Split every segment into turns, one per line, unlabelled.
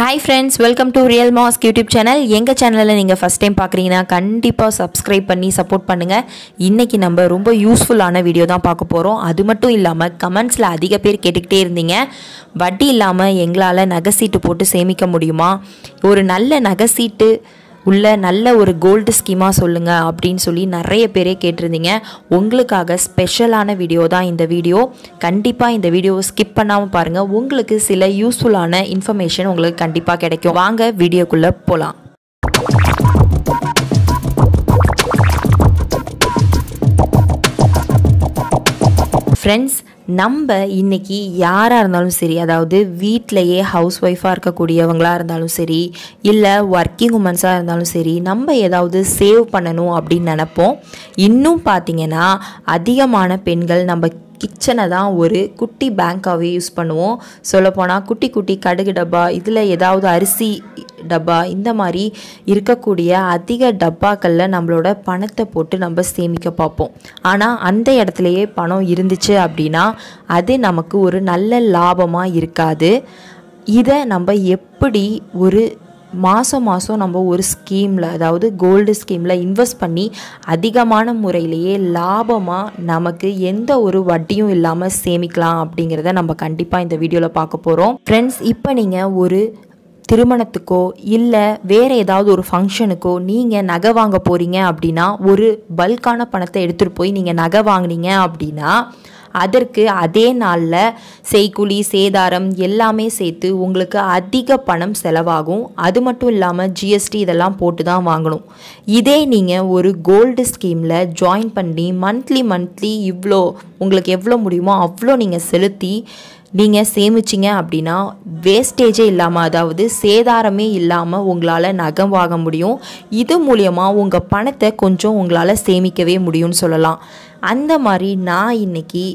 hi friends welcome to real mask YouTube channel எங்கள் சேனலில் நீங்கள் ஃபஸ்ட் டைம் பார்க்குறீங்கன்னா கண்டிப்பாக சப்ஸ்கிரைப் பண்ணி சப்போர்ட் பண்ணுங்கள் இன்றைக்கி நம்ம ரொம்ப யூஸ்ஃபுல்லான வீடியோ தான் பார்க்க போகிறோம் அது மட்டும் இல்லாமல் கமெண்ட்ஸில் அதிக பேர் கேட்டுக்கிட்டே இருந்தீங்க வட்டி இல்லாமல் எங்களால் நகை சீட்டு போட்டு சேமிக்க முடியுமா ஒரு நல்ல நகை சீட்டு உள்ள நல்ல ஒரு கோல்டு ஸ்கீமாக சொல்லுங்கள் அப்படின்னு சொல்லி நிறைய பேரே கேட்டிருந்தீங்க உங்களுக்காக ஸ்பெஷலான வீடியோ தான் இந்த வீடியோ கண்டிப்பாக இந்த வீடியோவை ஸ்கிப் பண்ணாமல் பாருங்கள் உங்களுக்கு சில யூஸ்ஃபுல்லான இன்ஃபர்மேஷன் உங்களுக்கு கண்டிப்பாக கிடைக்கும் வாங்க வீடியோக்குள்ளே போகலாம் ஃப்ரெண்ட்ஸ் நம்ம இன்றைக்கி யாராக இருந்தாலும் சரி அதாவது வீட்டிலையே ஹவுஸ் ஒய்ஃபாக இருக்கக்கூடியவங்களாக இருந்தாலும் சரி இல்லை ஒர்க்கிங் உமன்ஸாக இருந்தாலும் சரி நம்ம ஏதாவது சேவ் பண்ணணும் அப்படின்னு நினப்போம் இன்னும் பார்த்திங்கன்னா அதிகமான பெண்கள் நம்ம கிச்சனை தான் ஒரு குட்டி பேங்க்காகவே யூஸ் பண்ணுவோம் சொல்லப்போனால் குட்டி குட்டி கடுகு டப்பா இதில் ஏதாவது அரிசி டப்பா இந்த மாதிரி இருக்கக்கூடிய அதிக டப்பாக்களில் நம்மளோட பணத்தை போட்டு நம்ம சேமிக்க பார்ப்போம் ஆனால் அந்த இடத்துலையே பணம் இருந்துச்சு அப்படின்னா அது நமக்கு ஒரு நல்ல லாபமாக இருக்காது இதை நம்ம எப்படி ஒரு மாதம் மாதம் நம்ம ஒரு ஸ்கீமில் அதாவது கோல்டு ஸ்கீமில் இன்வெஸ்ட் பண்ணி அதிகமான முறையிலேயே லாபமாக நமக்கு எந்த ஒரு வட்டியும் இல்லாமல் சேமிக்கலாம் அப்படிங்கிறத நம்ம கண்டிப்பாக இந்த வீடியோவில் பார்க்க போகிறோம் ஃப்ரெண்ட்ஸ் இப்போ நீங்கள் ஒரு திருமணத்துக்கோ இல்லை வேறு ஏதாவது ஒரு ஃபங்க்ஷனுக்கோ நீங்கள் நகை வாங்க போகிறீங்க அப்படின்னா ஒரு பல்கான பணத்தை எடுத்துகிட்டு போய் நீங்கள் நகை வாங்கினீங்க அப்படின்னா அதற்கு அதே நாளில் செய்குழி சேதாரம் எல்லாமே சேர்த்து உங்களுக்கு அதிக பணம் செலவாகும் அது மட்டும் இல்லாமல் ஜிஎஸ்டி இதெல்லாம் போட்டு தான் வாங்கணும் இதே நீங்கள் ஒரு கோல்டு ஸ்கீமில் ஜாயின் பண்ணி மந்த்லி மந்த்லி இவ்வளோ உங்களுக்கு எவ்வளோ முடியுமோ அவ்வளோ நீங்கள் செலுத்தி நீங்கள் சேமிச்சிங்க அப்படின்னா வேஸ்டேஜே இல்லாமல் அதாவது சேதாரமே இல்லாமல் உங்களால் நகம் வாங்க முடியும் இது மூலியமாக உங்கள் பணத்தை கொஞ்சம் உங்களால் சேமிக்கவே முடியும்னு சொல்லலாம் அந்த மாதிரி நான் இன்றைக்கி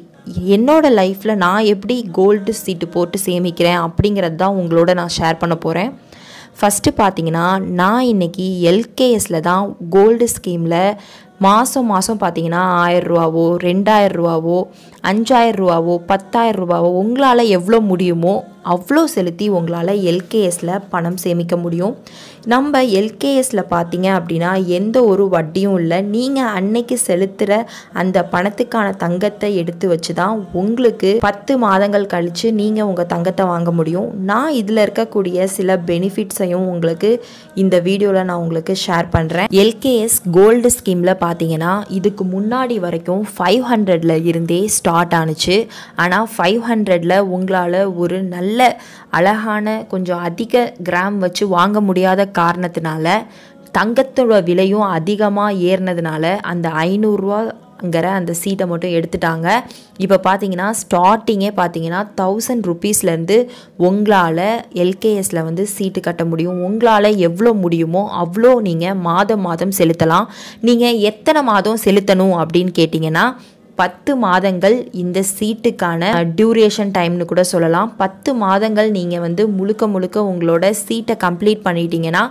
என்னோடய லைஃப்பில் நான் எப்படி கோல்டு சீட்டு போட்டு சேமிக்கிறேன் அப்படிங்கிறது தான் உங்களோட நான் ஷேர் பண்ண போகிறேன் ஃபஸ்ட்டு பார்த்தீங்கன்னா நான் இன்றைக்கி எல்கேஎஸில் தான் கோல்டு ஸ்கீமில் மாதம் மாதம் பார்த்தீங்கன்னா ரெண்டாயிரம் அஞ்சாயிரம் ரூபாவோ பத்தாயிரம் ரூபாவோ உங்களால் எவ்வளோ முடியுமோ அவ்வளோ செலுத்தி உங்களால் எல்கேஎஸில் பணம் சேமிக்க முடியும் நம்ம எல்கேஎஸில் பார்த்தீங்க அப்படின்னா எந்த ஒரு வட்டியும் இல்லை நீங்கள் அன்னைக்கு செலுத்துகிற அந்த பணத்துக்கான தங்கத்தை எடுத்து வச்சு தான் உங்களுக்கு பத்து மாதங்கள் கழித்து நீங்கள் உங்கள் தங்கத்தை வாங்க முடியும் நான் இதில் இருக்கக்கூடிய சில பெனிஃபிட்ஸையும் உங்களுக்கு இந்த வீடியோவில் நான் உங்களுக்கு ஷேர் பண்ணுறேன் எல்கேஎஸ் கோல்டு ஸ்கீமில் பார்த்தீங்கன்னா இதுக்கு முன்னாடி வரைக்கும் ஃபைவ் ஹண்ட்ரடில் இருந்தே ஸ்டார்ட் ஆணுச்சு ஆனால் ஃபைவ் ஹண்ட்ரடில் உங்களால் ஒரு நல்ல அழகான கொஞ்சம் அதிக கிராம் வச்சு வாங்க முடியாத காரணத்தினால தங்கத்தோட விலையும் அதிகமாக ஏறினதுனால அந்த ஐநூறுரூவா லாக்ங்கிற அந்த சீட்டை மட்டும் எடுத்துட்டாங்க இப்போ பார்த்தீங்கன்னா ஸ்டார்டிங்கே பார்த்தீங்கன்னா தௌசண்ட் ருப்பீஸ்லேருந்து உங்களால் எல்கேஎஸில் வந்து சீட்டு கட்ட முடியும் உங்களால் எவ்வளோ முடியுமோ அவ்வளோ நீங்கள் மாதம் மாதம் செலுத்தலாம் நீங்கள் எத்தனை மாதம் செலுத்தணும் அப்படின்னு கேட்டிங்கன்னா பத்து மாதங்கள் இந்த சீட்டுக்கான டியூரேஷன் டைம்னு கூட சொல்லலாம் பத்து மாதங்கள் நீங்கள் வந்து முழுக்க முழுக்க உங்களோட சீட்டை கம்ப்ளீட் பண்ணிட்டீங்கன்னா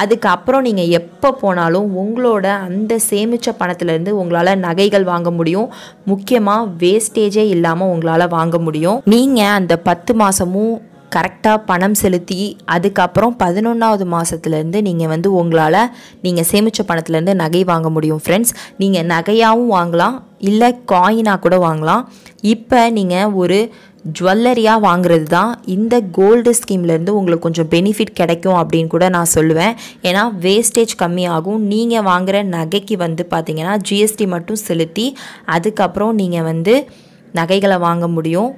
அதுக்கப்புறம் நீங்கள் எப்போ போனாலும் உங்களோட அந்த சேமித்த பணத்துலேருந்து உங்களால் நகைகள் வாங்க முடியும் முக்கியமாக வேஸ்டேஜே இல்லாமல் உங்களால் வாங்க முடியும் நீங்கள் அந்த பத்து மாதமும் கரெக்டாக பணம் செலுத்தி அதுக்கப்புறம் பதினொன்றாவது மாதத்துலேருந்து நீங்கள் வந்து உங்களால் நீங்கள் சேமித்த பணத்துலேருந்து நகை வாங்க முடியும் ஃப்ரெண்ட்ஸ் நீங்கள் நகையாகவும் வாங்கலாம் இல்லை காயினாக கூட வாங்கலாம் இப்போ நீங்கள் ஒரு ஜுவல்லரியாக வாங்குறது தான் இந்த கோல்டு ஸ்கீம்லேருந்து உங்களுக்கு கொஞ்சம் பெனிஃபிட் கிடைக்கும் அப்படின்னு கூட நான் சொல்லுவேன் ஏன்னா வேஸ்டேஜ் கம்மியாகும் நீங்கள் வாங்குகிற நகைக்கு வந்து பார்த்திங்கன்னா ஜிஎஸ்டி மட்டும் செலுத்தி அதுக்கப்புறம் நீங்கள் வந்து நகைகளை வாங்க முடியும்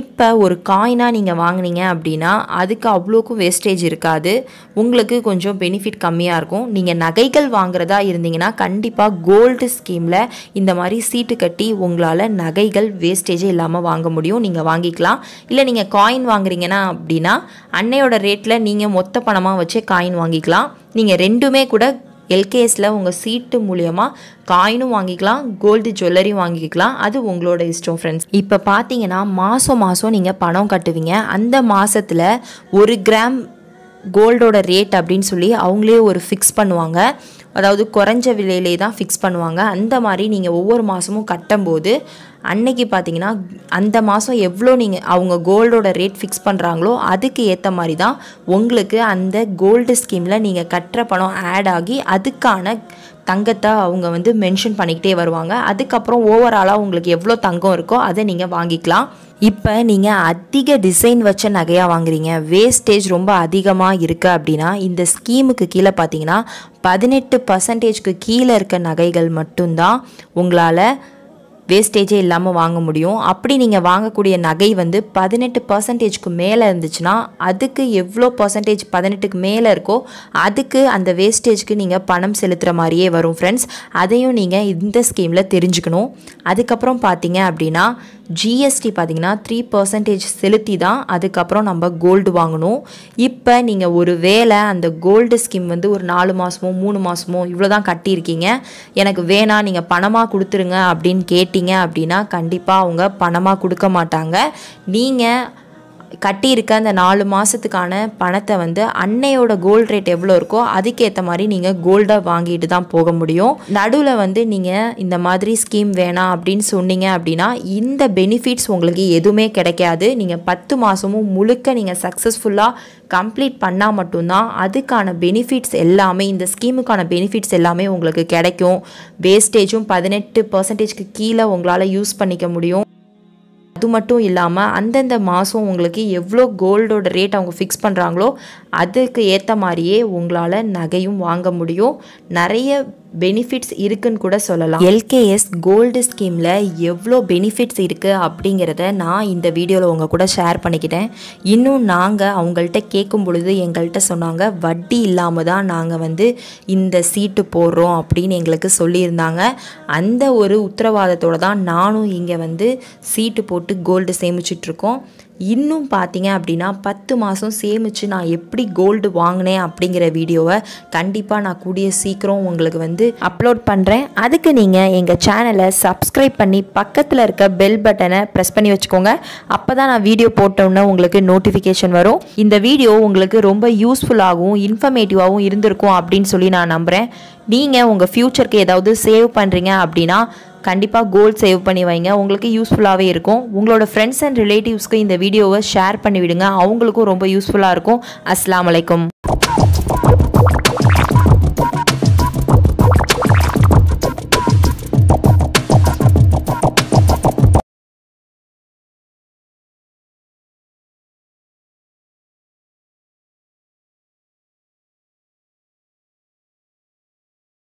இப்போ ஒரு காயினாக நீங்கள் வாங்கினீங்க அப்படின்னா அதுக்கு அவ்வளோக்கும் வேஸ்டேஜ் இருக்காது உங்களுக்கு கொஞ்சம் பெனிஃபிட் கம்மியாக இருக்கும் நீங்கள் நகைகள் வாங்குறதா இருந்தீங்கன்னா கண்டிப்பாக கோல்டு ஸ்கீமில் இந்த மாதிரி சீட்டு கட்டி உங்களால் நகைகள் வேஸ்டேஜே இல்லாமல் வாங்க முடியும் நீங்கள் வாங்கிக்கலாம் இல்லை நீங்கள் காயின் வாங்குறீங்கன்னா அப்படின்னா அன்னையோட ரேட்டில் நீங்கள் மொத்த பணமாக வச்சு காயின் வாங்கிக்கலாம் நீங்கள் ரெண்டுமே கூட எல்கேஎஸில் உங்கள் சீட்டு மூலியமாக காயினும் வாங்கிக்கலாம் கோல்டு ஜுவல்லரி வாங்கிக்கலாம் அது உங்களோட இஷ்டம் ஃப்ரெண்ட்ஸ் இப்போ பார்த்தீங்கன்னா மாதம் மாதம் நீங்கள் பணம் கட்டுவீங்க அந்த மாதத்தில் ஒரு கிராம் கோல்டோட ரேட் அப்படின்னு சொல்லி அவங்களே ஒரு ஃபிக்ஸ் பண்ணுவாங்க அதாவது குறைஞ்ச விலையிலே தான் ஃபிக்ஸ் பண்ணுவாங்க அந்த மாதிரி நீங்கள் ஒவ்வொரு மாதமும் கட்டும்போது அன்னைக்கு பார்த்தீங்கன்னா அந்த மாதம் எவ்வளோ நீங்கள் அவங்க கோல்டோட ரேட் ஃபிக்ஸ் பண்ணுறாங்களோ அதுக்கு ஏற்ற மாதிரி தான் உங்களுக்கு அந்த கோல்டு ஸ்கீமில் நீங்கள் கட்டுற பணம் ஆட் ஆகி அதுக்கான தங்கத்தை அவங்க வந்து மென்ஷன் பண்ணிக்கிட்டே வருவாங்க அதுக்கப்புறம் ஓவராலாக உங்களுக்கு எவ்வளோ தங்கம் இருக்கோ அதை நீங்கள் வாங்கிக்கலாம் இப்போ நீங்கள் அதிக டிசைன் வச்ச நகையாக வாங்குறீங்க வேஸ்டேஜ் ரொம்ப அதிகமாக இருக்குது அப்படின்னா இந்த ஸ்கீமுக்கு கீழே பார்த்தீங்கன்னா பதினெட்டு பர்சன்டேஜ்க்கு கீழே இருக்க நகைகள் மட்டும்தான் உங்களால் வேஸ்டேஜே இல்லாமல் வாங்க முடியும் அப்படி நீங்கள் வாங்கக்கூடிய நகை வந்து பதினெட்டு பர்சன்டேஜ்க்கு மேலே இருந்துச்சுன்னா அதுக்கு எவ்வளோ பர்சன்டேஜ் பதினெட்டுக்கு மேலே இருக்கோ அதுக்கு அந்த வேஸ்டேஜ்க்கு நீங்கள் பணம் செலுத்துகிற மாதிரியே வரும் ஃப்ரெண்ட்ஸ் அதையும் நீங்கள் இந்த ஸ்கீமில் தெரிஞ்சுக்கணும் அதுக்கப்புறம் பார்த்தீங்க அப்படின்னா ஜிஎஸ்டி பார்த்திங்கன்னா த்ரீ பர்சன்டேஜ் செலுத்தி தான் அதுக்கப்புறம் நம்ம கோல்டு வாங்கணும் இப்போ நீங்கள் ஒரு வேளை அந்த கோல்டு ஸ்கீம் வந்து ஒரு நாலு மாதமோ மூணு மாதமோ இவ்வளோ தான் கட்டியிருக்கீங்க எனக்கு வேணாம் நீங்கள் பணமாக கொடுத்துருங்க அப்படின்னு கேட்டு கேட்டீங்க அப்படின்னா கண்டிப்பாக அவங்க பணமாக கொடுக்க மாட்டாங்க நீங்கள் கட்டியிருக்க அந்த நாலு மாதத்துக்கான பணத்தை வந்து அன்னையோட கோல்டு ரேட் எவ்வளோ இருக்கோ அதுக்கேற்ற மாதிரி நீங்கள் கோல்டாக வாங்கிட்டு தான் போக முடியும் நடுவில் வந்து நீங்கள் இந்த மாதிரி ஸ்கீம் வேணாம் அப்படின்னு சொன்னீங்க அப்படின்னா இந்த பெனிஃபிட்ஸ் உங்களுக்கு எதுவுமே கிடைக்காது நீங்கள் பத்து மாதமும் முழுக்க நீங்கள் சக்ஸஸ்ஃபுல்லாக கம்ப்ளீட் பண்ணால் மட்டும்தான் அதுக்கான பெனிஃபிட்ஸ் எல்லாமே இந்த ஸ்கீமுக்கான பெனிஃபிட்ஸ் எல்லாமே உங்களுக்கு கிடைக்கும் வேஸ்டேஜும் பதினெட்டு பர்சன்டேஜ்க்கு கீழே உங்களால் யூஸ் பண்ணிக்க முடியும் அது மட்டும் இல்லாமல் அந்தந்த மாதம் உங்களுக்கு எவ்வளோ கோல்டோட ரேட் அவங்க ஃபிக்ஸ் பண்ணுறாங்களோ அதுக்கு ஏற்ற மாதிரியே உங்களால் நகையும் வாங்க முடியும் நிறைய பெனிஃபிட்ஸ் இருக்குன்னு கூட சொல்லலாம் எல்கேஎஸ் கோல்டு ஸ்கீமில் எவ்வளோ பெனிஃபிட்ஸ் இருக்குது அப்படிங்கிறத நான் இந்த வீடியோவில் உங்கள் கூட ஷேர் பண்ணிக்கிட்டேன் இன்னும் நாங்கள் அவங்கள்ட்ட கேட்கும் பொழுது எங்கள்கிட்ட சொன்னாங்க வட்டி இல்லாமல் தான் நாங்கள் வந்து இந்த சீட்டு போடுறோம் அப்படின்னு எங்களுக்கு சொல்லியிருந்தாங்க அந்த ஒரு உத்தரவாதத்தோடு தான் நானும் இங்கே வந்து சீட்டு போட்டு கோல்டு சேமிச்சிட்ருக்கோம் இன்னும் பார்த்தீங்க அப்படின்னா பத்து மாதம் சேமித்து நான் எப்படி கோல்டு வாங்கினேன் அப்படிங்கிற வீடியோவை கண்டிப்பாக நான் கூடிய சீக்கிரம் உங்களுக்கு வந்து அப்லோட் பண்ணுறேன் அதுக்கு நீங்கள் எங்கள் சேனலை சப்ஸ்கிரைப் பண்ணி பக்கத்தில் இருக்க பெல் பட்டனை ப்ரெஸ் பண்ணி வச்சுக்கோங்க அப்போ தான் நான் வீடியோ போட்டோன்னே உங்களுக்கு நோட்டிஃபிகேஷன் வரும் இந்த வீடியோ உங்களுக்கு ரொம்ப யூஸ்ஃபுல்லாகவும் இன்ஃபர்மேட்டிவாகவும் இருந்திருக்கும் அப்படின்னு சொல்லி நான் நம்புகிறேன் நீங்கள் உங்கள் ஃப்யூச்சருக்கு ஏதாவது சேவ் பண்ணுறீங்க அப்படின்னா கண்டிப்பாக கோல் சேவ் பண்ணி வைங்க உங்களுக்கு யூஸ்ஃபுல்லாகவே இருக்கும் உங்களோட ஃப்ரெண்ட்ஸ் அண்ட் ரிலேட்டிவ்ஸ்க்கு இந்த வீடியோவை ஷேர் பண்ணிவிடுங்க அவங்களுக்கும் ரொம்ப யூஸ்ஃபுல்லாக இருக்கும் அஸ்லாம் வலைக்கம்